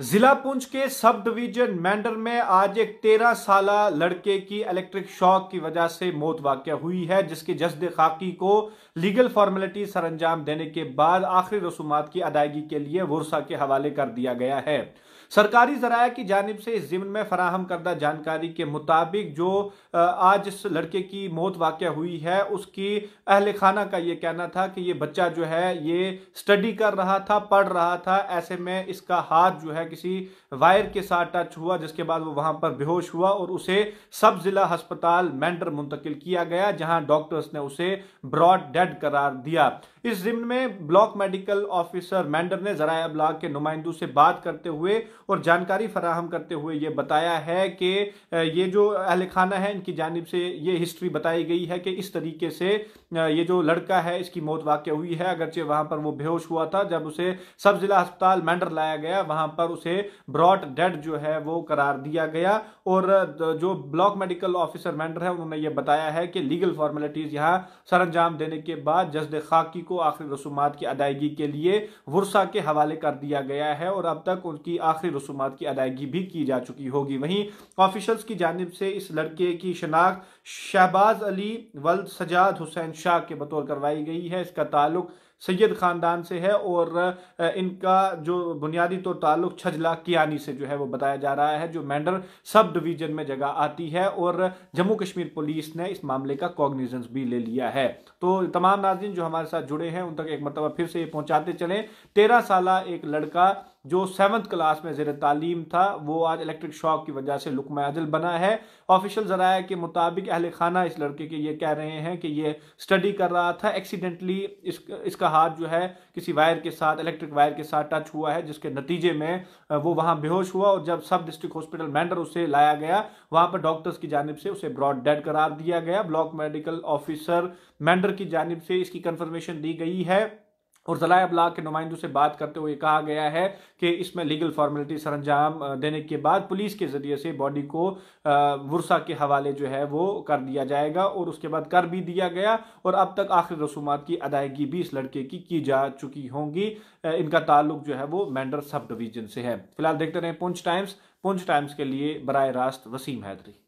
जिला पुंछ के sub division मैंडर में आज एक तेरह साल लड़के की इलेक्ट्रिक शॉक की वजह से मौत वाक़ हुई है जिसके जसद खाकी को लीगल फॉर्मेलिटी सर अंजाम देने के बाद आखिरी रसूमात की अदायगी के लिए वर्षा के हवाले कर दिया गया है सरकारी जराया की जानब से इस जिम्मे में फराहम करदा जानकारी के मुताबिक जो आज इस लड़के की मौत वाक़ हुई है उसकी अहल खाना का ये कहना था कि ये बच्चा जो है ये स्टडी कर रहा था पढ़ रहा था ऐसे में इसका हाथ जो है है किसी वायर के साथ टच हुआ जिसके बाद वो वहां पर बेहोश हुआ और उसे सब जिला अस्पताल मेंटर मुंतकिल किया गया जहां डॉक्टर्स ने उसे ब्रॉड डेड करार दिया इस जिम्न में ब्लॉक मेडिकल ऑफिसर मेंडर ने जराया ब्लॉक के नुमाइंदों से बात करते हुए और जानकारी फराहम करते हुए ये बताया है कि ये जो अहल खाना है इनकी जानब से ये हिस्ट्री बताई गई है कि इस तरीके से ये जो लड़का है इसकी मौत वाक्य हुई है अगरचे वहाँ पर वो बेहोश हुआ था जब उसे सब जिला अस्पताल मेंडर लाया गया वहाँ पर उसे ब्रॉड डेड जो है वो करार दिया गया और जो ब्लॉक मेडिकल ऑफिसर मैंडर है उन्होंने ये बताया है कि लीगल फॉर्मेलिटीज यहाँ सर अंजाम देने के बाद जजद खाकी को आखिरी रसूमात की अदायगी के लिए वर्षा के हवाले कर दिया गया है और अब तक उनकी आखिरी रसूमात की अदायगी भी की जा चुकी होगी वहीं ऑफिशल्स की जानब से इस लड़के की शनाख्त शहबाज अली वल सजाद हुसैन शाह के बतौर करवाई गई है इसका ताल्लुक सैयद ख़ानदान से है और इनका जो बुनियादी तौर ताल्लुक छजला कियानी से जो है वो बताया जा रहा है जो मैंडर सब डिवीज़न में जगह आती है और जम्मू कश्मीर पुलिस ने इस मामले का कॉग्निजेंस भी ले लिया है तो तमाम नाजिन जो हमारे साथ जुड़े हैं उन तक एक मरतबा फिर से ये पहुँचाते चलें तेरह साल एक लड़का जो सेवन्थ क्लास में जेर तालीम था वो आज इलेक्ट्रिक शॉक की वजह से लुकम अजल बना है ऑफिशियल ज़राए के मुताबिक अहल खाना इस लड़के के ये कह रहे हैं कि ये स्टडी कर रहा था एक्सीडेंटली इस इसका हाथ जो है किसी वायर के साथ इलेक्ट्रिक वायर के साथ टच हुआ है जिसके नतीजे में वो वहाँ बेहोश हुआ और जब सब डिस्ट्रिक्ट हॉस्पिटल मैंडर उसे लाया गया वहाँ पर डॉक्टर्स की जानब से उसे ब्रॉड डेड करार दिया गया ब्लॉक मेडिकल ऑफिसर मैंडर की जानब से इसकी कन्फर्मेशन दी गई है और जलाए अबलाग के नुमाइंदों से बात करते हुए कहा गया है कि इसमें लीगल फॉर्मेलिटी सर अंजाम देने के बाद पुलिस के ज़रिए से बॉडी को वर्षा के हवाले जो है वो कर दिया जाएगा और उसके बाद कर भी दिया गया और अब तक आखिरी रसूमात की अदायगी भी इस लड़के की की जा चुकी होंगी इनका ताल्लुक जो है वो मैंडर सब डिवीज़न से है फिलहाल देखते रहें पुंछ टाइम्स पुंछ टाइम्स के लिए बर रास्त वसीम हैदरी